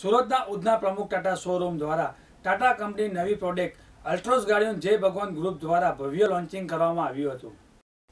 સુરતના ઉધના પ્રમુખ ટાટા શોરૂમ દ્વારા ટાટા કંપની નવી પ્રોડક્ટ અલ્ટ્રોસ ગાડીનું જય ભગવાન ગ્રુપ દ્વારા ભવ્ય લોન્ચિંગ કરવામાં આવ્યું હતું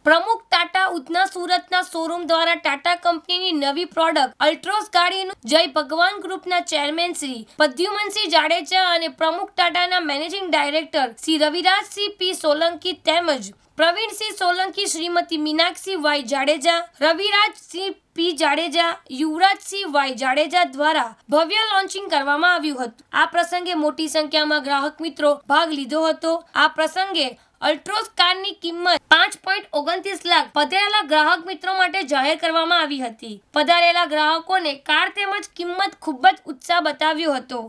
પ્રમુખ ટાટા ઉધના સુરતના શોરૂમ દ્વારા ટાટા કંપનીની નવી પ્રોડક્ટ અલ્ટ્રોસ ગાડીનું જય ભગવાન ગ્રુપના ચેરમેન શ્રી પ્રદ્યુમનસિંહ જાડેજા અને પ્રમુખ ટાટાના managing director Shri Ravirajsinh P Solanki તેમજ Pravinsinh Solanki Shrimati Minakshi Y Jadeja Ravirajsinh P Jadeja Yuvrajsinh Y Jadeja દ્વારા ભવ્ય લોન્ચિંગ કરવામાં આવ્યું હતું આ પ્રસંગે મોટી સંખ્યામાં ગ્રાહક મિત્રો ભાગ લીધો હતો આ પ્રસંગે અલ્ટ્રોસ કારની કિંમત પાંચ પોઈન્ટ ઓગણત્રીસ લાખ પધારેલા ગ્રાહક મિત્રો માટે જાહેર કરવામાં આવી હતી પધારેલા ગ્રાહકોને કાર તેમજ કિંમત ખૂબ જ ઉત્સાહ બતાવ્યો હતો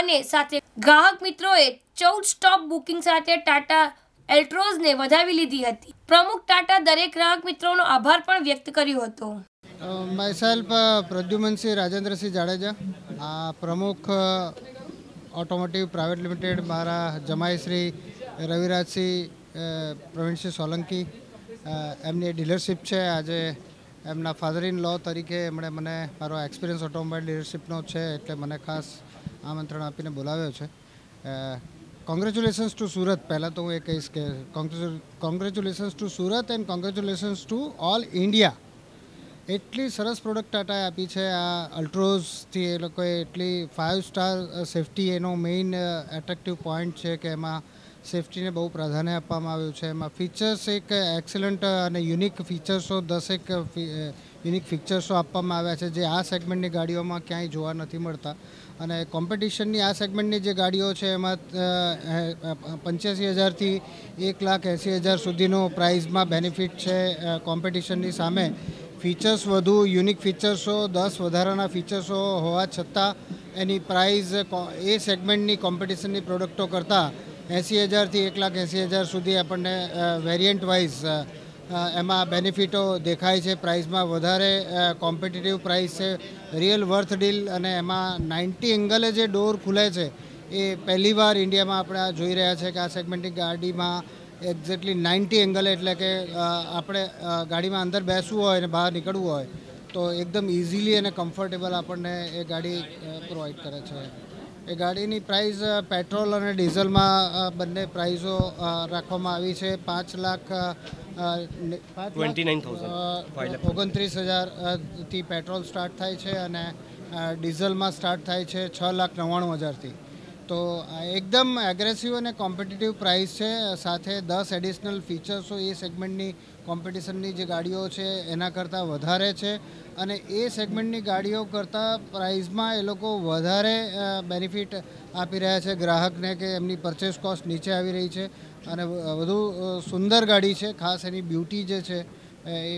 અને સાથે ગ્રાહક મિત્રોએ ચૌદ સ્ટોપ બુકિંગ સાથે ટાટા એલ્ટ્રોઝને વધાવી લીધી હતી પ્રમુખ ટાટા દરેક ગ્રાહક મિત્રોનો આભાર પણ વ્યક્ત કર્યો હતો માયસેલ્ફ પ્રદ્યુમનસિંહ રાજેન્દ્રસિંહ જાડેજા આ પ્રમુખ ઓટોમોટિવ પ્રાઇવેટ લિમિટેડ મારા જમાઈ શ્રી રવિરાજસિંહ પ્રવીણસિંહ સોલંકી એમની ડીલરશીપ છે આજે એમના ફાધર ઇન લો તરીકે એમણે મને મારો એક્સપિરિયન્સ ઓટોમોબાઈલ ડીલરશીપનો છે એટલે મને ખાસ આમંત્રણ આપીને બોલાવ્યો છે કોંગ્રેચ્યુલેશન્સ ટુ સુરત પહેલાં તો હું એ કહીશ કે congratulations to Surat and congratulations to all India એટલી સરસ પ્રોડક્ટ ટાટાએ આપી છે આ અલ્ટ્રોઝથી એ લોકોએ એટલી ફાઇવ સ્ટાર સેફટી એનો મેઇન એટ્રેક્ટિવ પોઈન્ટ છે કે એમાં સેફ્ટીને બહુ પ્રાધાન્ય આપવામાં આવ્યું છે એમાં ફીચર્સ એક એક્સલન્ટ અને યુનિક ફીચર્સો દસેક યુનિક ફીચર્સો આપવામાં આવ્યા છે જે આ સેગમેન્ટની ગાડીઓમાં ક્યાંય જોવા નથી મળતા અને કોમ્પિટિશનની આ સેગમેન્ટની જે ગાડીઓ છે એમાં પંચ્યાસી હજારથી એક લાખ એંસી હજાર સુધીનો પ્રાઇઝમાં બેનિફિટ છે કોમ્પિટિશનની સામે ફીચર્સ વધુ યુનિક ફીચર્સો દસ વધારાના ફીચર્સો હોવા છતાં એની પ્રાઇઝ એ સેગમેન્ટની કોમ્પિટિશનની પ્રોડક્ટો કરતાં એંસી હજારથી એક લાખ એંસી હજાર સુધી આપણને વેરિયન્ટ વાઇઝ એમાં બેનિફિટો દેખાય છે પ્રાઇસમાં વધારે કોમ્પિટિટિવ પ્રાઇસ છે રિયલ વર્થ ડીલ અને એમાં નાઇન્ટી એંગલે જે ડોર ખુલે છે એ પહેલીવાર ઇન્ડિયામાં આપણે જોઈ રહ્યા છે કે આ સેગમેન્ટની ગાડીમાં એક્ઝેક્ટલી નાઇન્ટી એંગલે એટલે કે આપણે ગાડીમાં અંદર બેસવું હોય અને બહાર નીકળવું હોય તો એકદમ ઇઝીલી અને કમ્ફર્ટેબલ આપણને એ ગાડી પ્રોવાઈડ કરે છે એ ગાડીની પ્રાઇસ પેટ્રોલ અને ડીઝલમાં બંને પ્રાઇઝો રાખવામાં આવી છે પાંચ લાખ ઓગણત્રીસ હજારથી પેટ્રોલ સ્ટાર્ટ થાય છે અને ડીઝલમાં સ્ટાર્ટ થાય છે છ લાખ નવ્વાણું હજારથી તો એકદમ એગ્રેસિવ અને કોમ્પિટિટિવ પ્રાઇસ છે સાથે દસ એડિશનલ ફીચર્સો એ સેગમેન્ટની કોમ્પિટિશનની જે ગાડીઓ છે એના કરતાં વધારે છે અને એ સેગમેન્ટની ગાડીઓ કરતાં પ્રાઇઝમાં એ લોકો વધારે બેનિફિટ આપી રહ્યા છે ગ્રાહકને કે એમની પરચેસ કોસ્ટ નીચે આવી રહી છે અને વધુ સુંદર ગાડી છે ખાસ એની બ્યુટી જે છે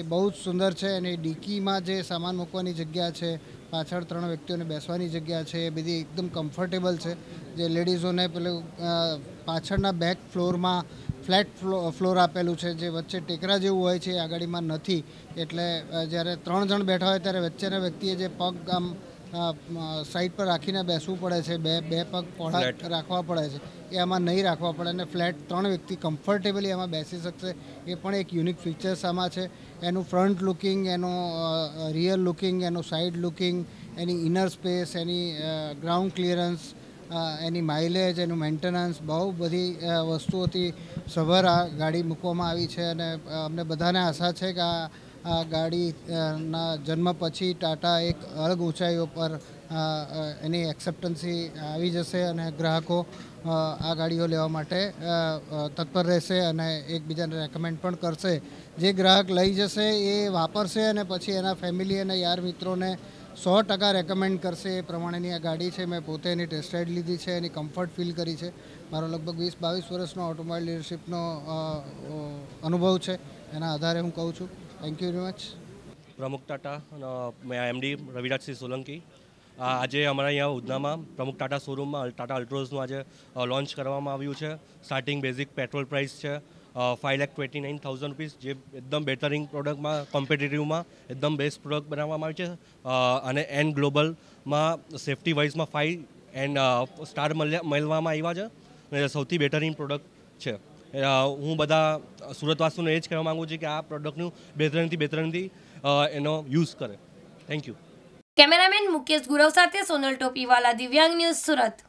એ બહુ જ સુંદર છે અને ડીકીમાં જે સામાન મૂકવાની જગ્યા છે પાછળ ત્રણ વ્યક્તિઓને બેસવાની જગ્યા છે એ બધી એકદમ કમ્ફર્ટેબલ છે જે લેડીઝોને પેલું પાછળના બેક ફ્લોરમાં ફ્લેટ ફ્લોર આપેલું છે જે વચ્ચે ટેકરા જેવું હોય છે એ આગાડીમાં નથી એટલે જ્યારે ત્રણ જણ બેઠા હોય ત્યારે વચ્ચેના વ્યક્તિએ જે પગ આમ સાઈડ પર રાખીને બેસવું પડે છે બે બે પગ પહોળા રાખવા પડે છે એ આમાં નહીં રાખવા પડે અને ફ્લેટ ત્રણ વ્યક્તિ કમ્ફર્ટેબલી એમાં બેસી શકશે એ પણ એક યુનિક ફીચર્સ આમાં છે એનું ફ્રન્ટ લુકિંગ એનું રિયર લુકિંગ એનું સાઇડ લુકિંગ એની ઇનર સ્પેસ એની ગ્રાઉન્ડ ક્લિયરન્સ એની માઇલેજ એનું મેન્ટેનન્સ બહુ બધી વસ્તુઓથી સભર આ ગાડી મૂકવામાં આવી છે અને અમને બધાને આશા છે કે આ આ ગાડીના જન્મ પછી ટાટા એક અલગ ઊંચાઈઓ પર એની એક્સેપ્ટન્સી આવી જશે અને ગ્રાહકો આ ગાડીઓ લેવા માટે તત્પર રહેશે અને એકબીજાને રેકમેન્ડ પણ કરશે જે ગ્રાહક લઈ જશે એ વાપરશે અને પછી એના ફેમિલી અને યાર મિત્રોને સો ટકા રેકમેન્ડ કરશે એ પ્રમાણેની આ ગાડી છે મેં પોતે એની ટેસ્ટ રાઇડ લીધી છે એની કમ્ફર્ટ ફીલ કરી છે મારો લગભગ વીસ બાવીસ વર્ષનો ઓટોમોબાઈલ લીડરશીપનો અનુભવ છે એના આધારે હું કહું છું થેન્ક યુ વેરી મચ પ્રમુખ ટાટા અને એમડી રવિરાજસિંહ સોલંકી આજે અમારા અહીંયા ઉધનામાં પ્રમુખ ટાટા શોરૂમમાં ટાટા અલ્ટ્રોઝનું આજે લોન્ચ કરવામાં આવ્યું છે સ્ટાર્ટિંગ બેઝિક પેટ્રોલ પ્રાઇસ છે five lakh twenty nine thousand rupees જે એકદમ બેટરિંગ પ્રોડક્ટમાં કોમ્પિટિટિવમાં એકદમ બેસ્ટ પ્રોડક્ટ બનાવવામાં આવી છે અને એન્ડ ગ્લોબલમાં સેફ્ટી વાઇઝમાં ફાઇવ એન્ડ સ્ટાર મળવામાં આવ્યા છે અને સૌથી બેટરિંગ પ્રોડક્ટ છે હું બધા સુરતવાસીઓને એ જ કહેવા માગું છું કે આ પ્રોડક્ટનું બેતરણથી બેતરણથી એનો યુઝ કરે thank you cameraman Mukesh Gurav સાથે સોનલ ટોપીવાલા દિવ્યાંગ ન્યૂઝ સુરત